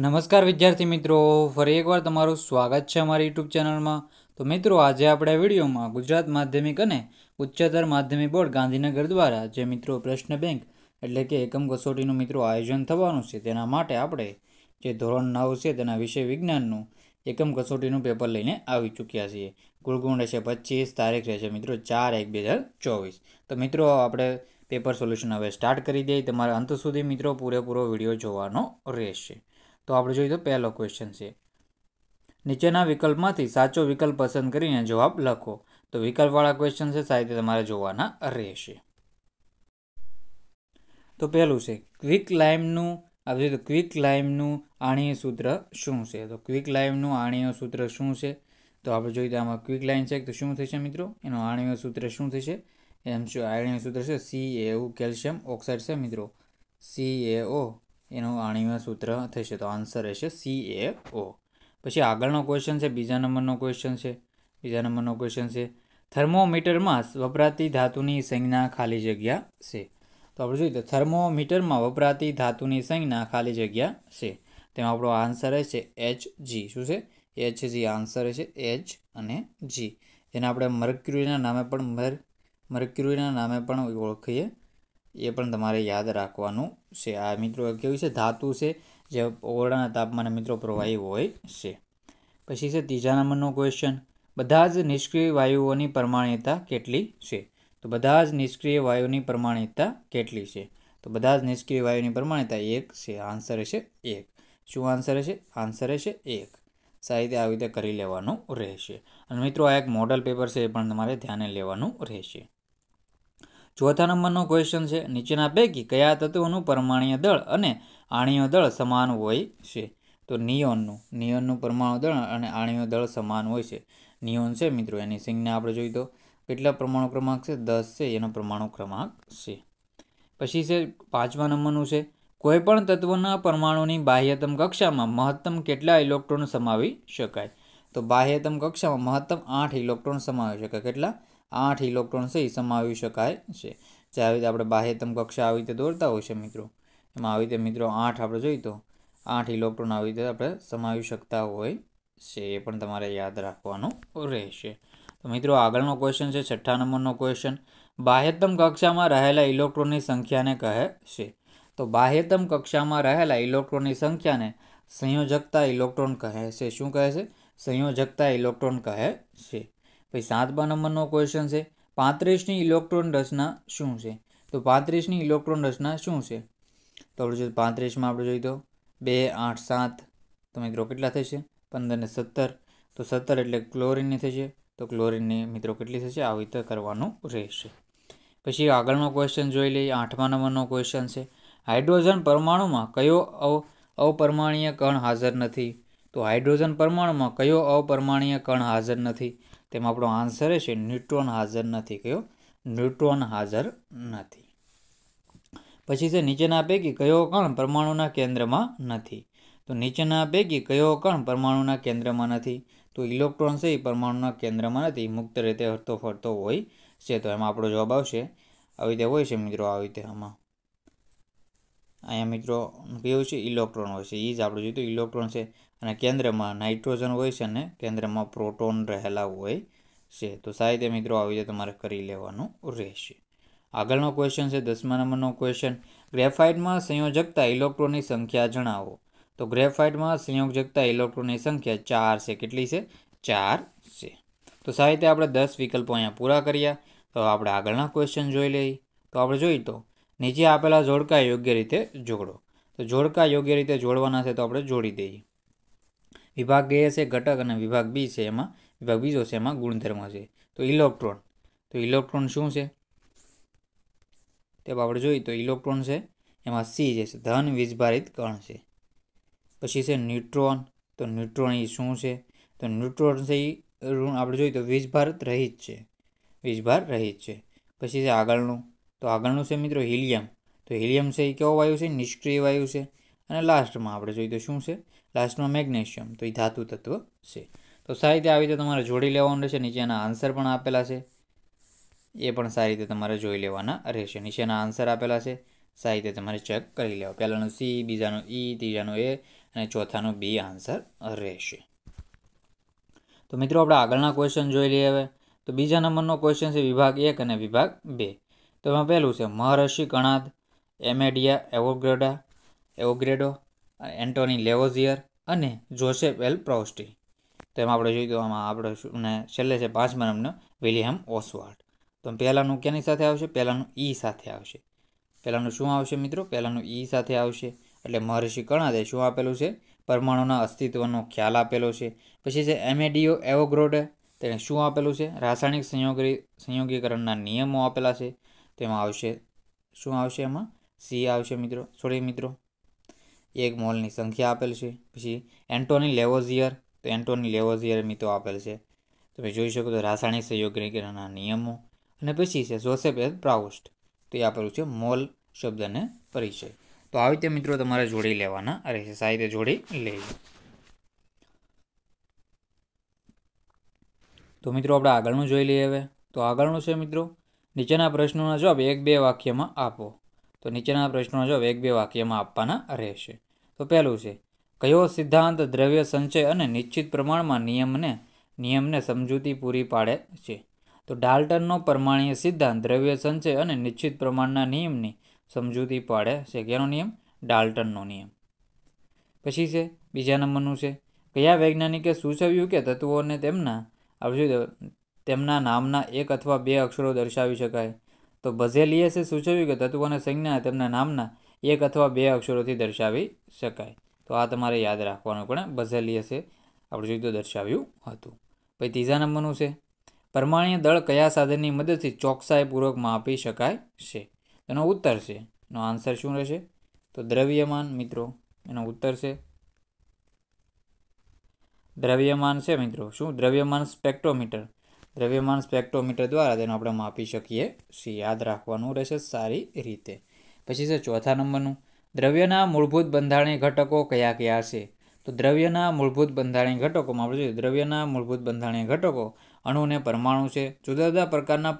નમસ્કાર વિદ્યાર્થી મિત્રો ફરી એકવાર તમારું સ્વાગત છે અમારી યુટ્યુબ ચેનલમાં તો મિત્રો આજે આપણે આ વિડીયોમાં ગુજરાત માધ્યમિક અને ઉચ્ચતર માધ્યમિક બોર્ડ ગાંધીનગર દ્વારા જે મિત્રો પ્રશ્ન બેંક એટલે કે એકમ કસોટીનું મિત્રો આયોજન થવાનું છે તેના માટે આપણે જે ધોરણ નવ છે તેના વિશે વિજ્ઞાનનું એકમ કસોટીનું પેપર લઈને આવી ચૂક્યા છીએ ગુણગુણ રહેશે પચીસ તારીખ રહેશે મિત્રો ચાર એક બે હજાર ચોવીસ તો મિત્રો આપણે પેપર સોલ્યુશન હવે સ્ટાર્ટ કરી દઈએ તમારા અંત સુધી મિત્રો પૂરેપૂરો વિડીયો જોવાનો રહેશે તો આપણે જોઈએ તો પહેલો ક્વેશ્ચન છે નીચેના વિકલ્પમાંથી સાચો વિકલ્પ પસંદ કરીને જવાબ લખો તો વિકલ્પવાળા ક્વેશ્ચન છે સાહિત્ય તમારે જોવાના રહેશે તો પહેલું છે ક્વિક લાઇમનું આપણે તો ક્વિક લાઇમનું આણીય સૂત્ર શું છે તો ક્વિક લાઇમનું આણીય સૂત્ર શું છે તો આપણે જોઈએ તો આમાં ક્વિક લાઇન છે તો શું થશે મિત્રો એનું આણીય સૂત્ર શું થશે એમ શું આણીય સૂત્ર છે સી એ કેલ્શિયમ ઓક્સાઇડ છે મિત્રો સી એ ઓ એનું આણ્વીય સૂત્ર થશે તો આન્સર રહેશે સી એ ઓ પછી આગળનો ક્વેશ્ચન છે બીજા નંબરનો ક્વેશ્ચન છે બીજા નંબરનો ક્વેશ્ચન છે થર્મોમીટરમાં વપરાતી ધાતુની સંજ્ઞા ખાલી જગ્યા છે તો આપણે જોઈએ તો થર્મોમીટરમાં વપરાતી ધાતુની સંજ્ઞા ખાલી જગ્યા છે તેમાં આપણો આન્સર રહેશે એચ જી શું છે એચ જી આન્સર છે એચ અને જી જેને આપણે મર્ક્યુરીના નામે પણ મર મર્ક્યુરીના નામે પણ ઓળખીએ એ પણ તમારે યાદ રાખવાનું છે આ મિત્રો કેવું છે ધાતુ છે જે ઓરડાના તાપમાને મિત્રો પ્રવાહી હોય છે પછી છે ત્રીજા નંબરનો ક્વેશ્ચન બધા જ નિષ્ક્રિય વાયુઓની પ્રમાણિકતા કેટલી છે તો બધા જ નિષ્ક્રિય વાયુની પ્રમાણિકતા કેટલી છે તો બધા જ નિષ્ક્રિય વાયુની પ્રમાણિકતા એક છે આન્સર છે એક શું આન્સર છે આન્સર છે એક સારી રીતે આવી રીતે કરી લેવાનું રહેશે અને મિત્રો આ એક મોડલ પેપર છે એ પણ તમારે ધ્યાને લેવાનું રહેશે ચોથા નંબરનો ક્વેશ્ચન છે નીચેના પૈકી કયા તત્વોનું પરમાણીય દળ અને આણીય દળ સમાન હોય છે તો નિયોનનું નિયોનનું પરમાણુ દળ અને આણીય દળ સમાન હોય છે નિયોન છે મિત્રો એની સિંગને આપણે જોઈ તો કેટલા પ્રમાણુ ક્રમાંક છે દસ છે એનો પરમાણુ ક્રમાંક છે પછી છે પાંચમા નંબરનું છે કોઈપણ તત્વના પરમાણુની બાહ્યતમ કક્ષામાં મહત્તમ કેટલા ઇલેક્ટ્રોન સમાવી શકાય તો બાહ્યતમ કક્ષામાં મહત્તમ આઠ ઇલેક્ટ્રોન સમાવી શકાય કેટલા આઠ ઇલેક્ટ્રોન છે એ સમાવી શકાય છે જે આવી રીતે આપણે બાહ્યતમ કક્ષા આવી રીતે દોરતા હોય છે મિત્રો એમાં આવી રીતે મિત્રો આઠ આપણે જોઈએ તો આઠ ઇલેક્ટ્રોન આવી રીતે આપણે સમાવી શકતા હોય છે એ પણ તમારે યાદ રાખવાનું રહેશે તો મિત્રો આગળનો ક્વેશ્ચન છે છઠ્ઠા નંબરનો ક્વેશ્ચન બાહ્યતમ કક્ષામાં રહેલા ઇલેક્ટ્રોનની સંખ્યાને કહે છે તો બાહ્યતમ કક્ષામાં રહેલા ઇલેક્ટ્રોનની સંખ્યાને સંયોજકતા ઇલેક્ટ્રોન કહે છે શું કહે છે સંયોજકતા ઇલેક્ટ્રોન કહે છે પછી સાતમા નંબરનો ક્વેશ્ચન છે પાંત્રીસની ઇલેક્ટ્રોન રચના શું છે તો પાંત્રીસની ઇલેક્ટ્રોન રચના શું છે તો આપણે જોઈએ પાંત્રીસમાં આપણે જોઈ દો બે આઠ સાત તો મિત્રો કેટલા થશે પંદર ને સત્તર તો સત્તર એટલે ક્લોરિનની થશે તો ક્લોરિનની મિત્રો કેટલી થશે આવી રીતે કરવાનું રહેશે પછી આગળનો ક્વેશ્ચન જોઈ લઈએ આઠમા નંબરનો ક્વેશ્ચન છે હાઇડ્રોજન પરમાણુમાં કયો અવ અપરમાણીય કણ હાજર નથી તો હાઇડ્રોજન પરમાણુમાં કયો અપરમાણીય કણ હાજર નથી તેમાં આપણો આન્સર છે ન્યુટ્રોન હાજર નથી કયો ન્યુટ્રોન હાજર નથી પછી છે નીચેના પૈકી કયો કણ પરમાણુના કેન્દ્રમાં નથી તો નીચેના પૈકી કયો કણ પરમાણુના કેન્દ્રમાં નથી તો ઇલેક્ટ્રોન છે એ પરમાણુના કેન્દ્રમાં નથી મુક્ત રીતે હરતો ફરતો હોય છે તો એમાં આપણો જવાબ આવશે આવી રીતે હોય છે મિત્રો આવી રીતે આમાં અહીંયા મિત્રો કયું છે ઇલેક્ટ્રોન હોય છે એ જ આપણે જોયું તો ઇલેક્ટ્રોન છે અને કેન્દ્રમાં નાઇટ્રોજન હોય છે ને કેન્દ્રમાં પ્રોટોન રહેલા હોય છે તો સાહિત્ય મિત્રો આવી રીતે તમારે કરી લેવાનું રહેશે આગળનો ક્વેશ્ચન છે દસમા નંબરનો ક્વેશ્ચન ગ્રેફાઇટમાં સંયોજકતા ઇલેક્ટ્રોનની સંખ્યા જણાવો તો ગ્રેફાઇટમાં સંયોજકતા ઇલેક્ટ્રોનની સંખ્યા ચાર છે કેટલી છે ચાર છે તો સાહિત્ય આપણે દસ વિકલ્પો અહીંયા પૂરા કર્યા તો આપણે આગળના ક્વેશ્ચન જોઈ લઈએ તો આપણે જોઈએ તો નીચે આપેલા જોડકા યોગ્ય રીતે જોડો તો જોડકા યોગ્ય રીતે જોડવાના છે તો આપણે જોડી દઈએ વિભાગ એ છે ઘટક અને વિભાગ બી છે એમાં વિભાગ બીજો છે એમાં ગુણધર્મ છે તો ઇલેક્ટ્રોન તો ઇલેક્ટ્રોન શું છે તે આપણે જોઈએ તો ઇલેક્ટ્રોન છે એમાં સી જે છે ધન વીજભારિત કણ છે પછી છે ન્યુટ્રોન તો ન્યુટ્રોન એ શું છે તો ન્યુટ્રોન છે એ ઋણ આપણે જોઈએ તો વીજભારિત રહિત છે વીજભાર રહિત છે પછી છે આગળનું તો આગળનું છે મિત્રો હિલિયમ તો હિલિયમ છે એ કેવો વાયુ છે નિષ્ક્રિય વાયુ છે અને લાસ્ટમાં આપણે જોઈએ તો શું છે લાસ્ટમાં મેગ્નેશિયમ તો એ ધાતુ તત્વ છે તો સારી રીતે આવી રીતે તમારે જોડી લેવાનું રહેશે નીચેના આન્સર પણ આપેલા છે એ પણ સારી રીતે તમારે જોઈ લેવાના રહેશે નીચેના આન્સર આપેલા છે સારી રીતે તમારે ચેક કરી લેવા પહેલાંનો સી બીજાનો ઈ e, ત્રીજાનો એ અને ચોથાનો બી આન્સર રહેશે તો મિત્રો આપણે આગળના ક્વેશ્ચન જોઈ લઈએ હવે તો બીજા નંબરનો ક્વેશ્ચન છે વિભાગ એક અને વિભાગ બે તો એમાં પહેલું છે મહર્ષિ કણાદ એમેડિયા એવોગ્રેડા એવોગ્રેડો એન્ટોની લેવોઝિયર અને જોસેફ એલ પ્રોસ્ટી તેમાં આપણે જોઈ દેવામાં આપણે અને છેલ્લે છે પાંચમા નંબરનો વિલિયમ ઓસવાર્ડ તો પહેલાંનું કેની સાથે આવશે પહેલાંનું ઈ સાથે આવશે પહેલાંનું શું આવશે મિત્રો પહેલાંનું ઈ સાથે આવશે એટલે મહર્ષિ કણાદે શું આપેલું છે પરમાણુના અસ્તિત્વનો ખ્યાલ આપેલો છે પછી છે એમેડીઓ એવોગ્રોડે તેણે શું આપેલું છે રાસાયણિક સંયોગી સંયોગીકરણના નિયમો આપેલા છે તેમાં આવશે શું આવશે એમાં સી આવશે મિત્રો સોરી મિત્રો એક મોલની સંખ્યા આપેલ છે પછી એન્ટોની લેવોઝિયર તો એન્ટોની લેવોઝિયર મિત્રો આપેલ છે તમે જોઈ શકો તો રાસાયણિક સંયોગીકરણના નિયમો અને પછી છે જોસેફ એસ પ્રાઉસ્ટ તો એ આપેલું છે મોલ શબ્દને પરિચય તો આવી રીતે મિત્રો તમારે જોડી લેવાના રહેશે સાહિત્ય જોડી લેવી તો મિત્રો આપણે આગળનું જોઈ લઈએ હવે તો આગળનું છે મિત્રો નીચેના પ્રશ્નોના જવાબ એક બે વાક્યમાં આપો તો નીચેના પ્રશ્નો જો એક બે વાક્યમાં આપવાના રહેશે તો પહેલું છે કયો સિદ્ધાંત દ્રવ્ય સંચય અને નિશ્ચિત પ્રમાણમાં નિયમને નિયમને સમજૂતી પૂરી પાડે છે તો ડાલ્ટનનો પરમાણીય સિદ્ધાંત દ્રવ્ય સંચય અને નિશ્ચિત પ્રમાણના નિયમની સમજૂતી પાડે છે કેનો નિયમ ડાલ્ટનનો નિયમ પછી છે બીજા નંબરનું છે કયા વૈજ્ઞાનિકે સૂચવ્યું કે તત્વોને તેમના તેમના નામના એક અથવા બે અક્ષરો દર્શાવી શકાય તો બઝેલિયસે સૂચવ્યું કે તત્વ અને સંજ્ઞા તેમના નામના એક અથવા બે અક્ષરોથી દર્શાવી શકાય તો આ તમારે યાદ રાખવાનું પણ બઝેલિયસે આપણે જોયું તો દર્શાવ્યું હતું પછી ત્રીજા નંબરનું છે પરમાણીય દળ કયા સાધનની મદદથી ચોકસાઈપૂર્વક માપી શકાય છે એનો ઉત્તર છે એનો આન્સર શું રહેશે તો દ્રવ્યમાન મિત્રો એનો ઉત્તર છે દ્રવ્યમાન છે મિત્રો શું દ્રવ્યમાન સ્પેક્ટ્રોમીટર દ્રવ્યમાન સ્પેક્ટ્રોમીટર દ્વારા તેનું આપણે માપી શકીએ છીએ યાદ રાખવાનું રહેશે સારી રીતે પછી છે ચોથા નંબરનું દ્રવ્યના મૂળભૂત બંધારણીય ઘટકો કયા કયા છે તો દ્રવ્યના મૂળભૂત બંધારણીય ઘટકોમાં આપણે જોઈએ દ્રવ્યના મૂળભૂત બંધારણીય ઘટકો અણુને પરમાણુ છે જુદા જુદા પ્રકારના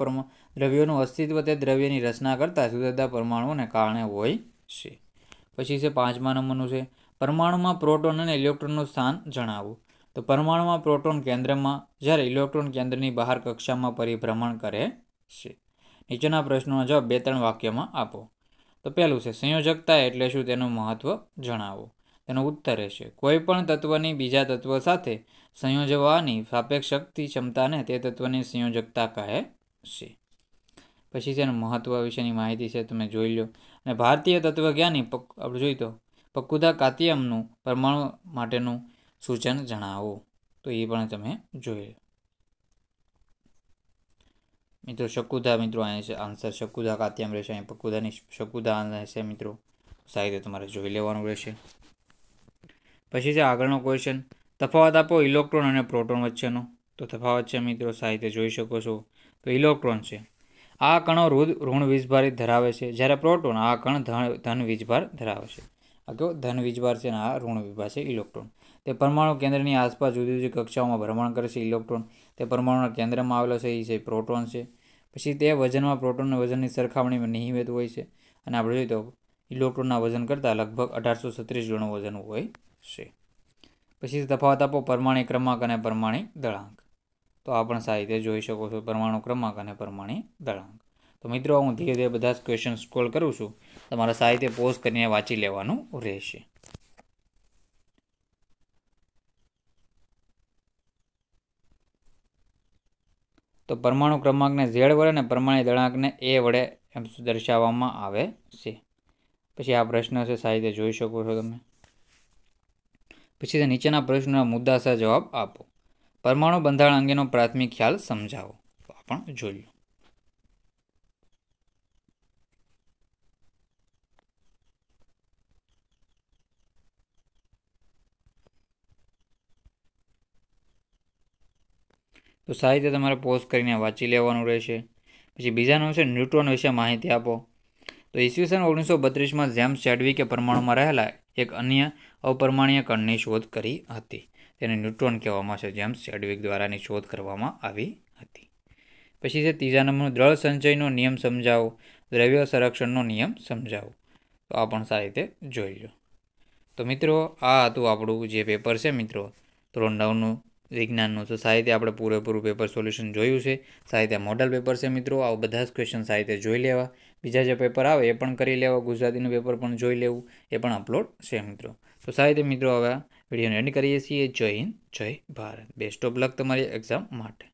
દ્રવ્યોનું અસ્તિત્વ તે દ્રવ્યની રચના કરતાં જુદા જુદા પરમાણુઓને કારણે હોય છે પછી છે પાંચમા નંબરનું છે પરમાણુમાં પ્રોટોન અને ઇલેક્ટ્રોનનું સ્થાન જણાવવું તો પરમાણુમાં પ્રોટોન કેન્દ્રમાં જ્યારે ઇલેક્ટ્રોન કેન્દ્રની બહાર કક્ષામાં પરિભ્રમણ કરે છે નીચેના પ્રશ્નોના જવાબ બે ત્રણ વાક્યમાં આપો તો પહેલું છે સંયોજકતા એટલે શું તેનું મહત્ત્વ જણાવો તેનો ઉત્તર રહેશે કોઈપણ તત્વની બીજા તત્વ સાથે સંયોજવાની સાપેક્ષ શક્તિ ક્ષમતાને તે તત્વની સંયોજકતા કહે છે પછી તેનું મહત્ત્વ વિશેની માહિતી છે તમે જોઈ લો અને ભારતીય તત્વજ્ઞાની આપણે જોઈ તો પક્કુદા કાતિયમનું પરમાણુ માટેનું સૂચન જણાવો તો એ પણ તમે જોઈ મિત્રો શકુધા મિત્રો અહીંયા છે આન્સર શકુધા કાત્યામ રહેશે અહીં પકુદાની શકુદા રહેશે મિત્રો સાહિત્ય તમારે જોઈ લેવાનું રહેશે પછી છે આગળનો ક્વેશ્ચન તફાવત આપો ઇલેક્ટ્રોન અને પ્રોટોન વચ્ચેનો તો તફાવત છે મિત્રો સાહિત્ય જોઈ શકો છો તો ઇલેક્ટ્રોન છે આ કણો ઋણ વીજભાર ધરાવે છે જ્યારે પ્રોટોન આ કણ ધન ધન વીજભાર ધરાવે છે આ ધન વીજભાર છે અને આ ઋણ વિભાર છે ઇલેક્ટ્રોન તે પરમાણુ કેન્દ્રની આસપાસ જુદી જુદી કક્ષાઓમાં ભ્રમણ કરે છે ઇલેક્ટ્રોન તે પરમાણુના કેન્દ્રમાં આવેલો છે એ છે પ્રોટોન છે પછી તે વજનમાં પ્રોટોનના વજનની સરખામણીમાં નિહિવેત હોય છે અને આપણે જોઈએ તો ઇલેક્ટ્રોનના વજન કરતાં લગભગ અઢારસો છત્રીસ ગણું વજન હોય છે પછી તફાવત આપો પરમાણુ ક્રમાંક અને પરમાણુ દળાંક તો આ પણ સારી રીતે જોઈ શકો છો પરમાણુ ક્રમાંક અને પરમાણુ દળાંક તો મિત્રો હું ધીરે ધીરે બધા જ ક્વેશ્ચન સ્ક્રોલ કરું છું તમારા સાહિત્ય પોઝ કરીને વાંચી લેવાનું રહેશે તો પરમાણુ ક્રમાંકને ઝેડ વડે અને પરમાણુ દળાંકને એ વડે એમ દર્શાવવામાં આવે છે પછી આ પ્રશ્ન છે સાહિત્ય જોઈ શકો છો તમે પછી નીચેના પ્રશ્નના મુદ્દાસર જવાબ આપો પરમાણુ બંધારણ અંગેનો પ્રાથમિક ખ્યાલ સમજાવો તો આ પણ લો તો સાહિત્ય તમારે પોઝ કરીને વાંચી લેવાનું રહેશે પછી બીજાનું છે ન્યુટ્રોન વિશે માહિતી આપો તો ઈસવીસન ઓગણીસો બત્રીસમાં જેમ્સ ચેડવિકે પરમાણુમાં રહેલા એક અન્ય અપરમાણીય કણની શોધ કરી હતી તેને ન્યુટ્રોન કહેવામાં છે જેમ્સ ચેડવિક દ્વારાની શોધ કરવામાં આવી હતી પછી છે ત્રીજા નંબરનો દ્રળ સંચયનો નિયમ સમજાવો દ્રવ્ય સંરક્ષણનો નિયમ સમજાવો તો આ પણ સારી રીતે જોઈ લો તો મિત્રો આ હતું આપણું જે પેપર છે મિત્રો ત્રણ નવનું વિજ્ઞાનનું તો સાહિત્ય આપણે પૂરેપૂરું પેપર સોલ્યુશન જોયું છે સાહિત્ય મોડલ પેપર છે મિત્રો આ બધા જ ક્વેશ્ચન સાહિત્ય જોઈ લેવા બીજા જે પેપર આવે એ પણ કરી લેવા ગુજરાતીનું પેપર પણ જોઈ લેવું એ પણ અપલોડ છે મિત્રો તો સાહિત્ય મિત્રો હવે વિડીયોને એન્ડ કરીએ છીએ જય હિન્દ જય ભારત બેસ્ટ ઓફ લક તમારી એક્ઝામ માટે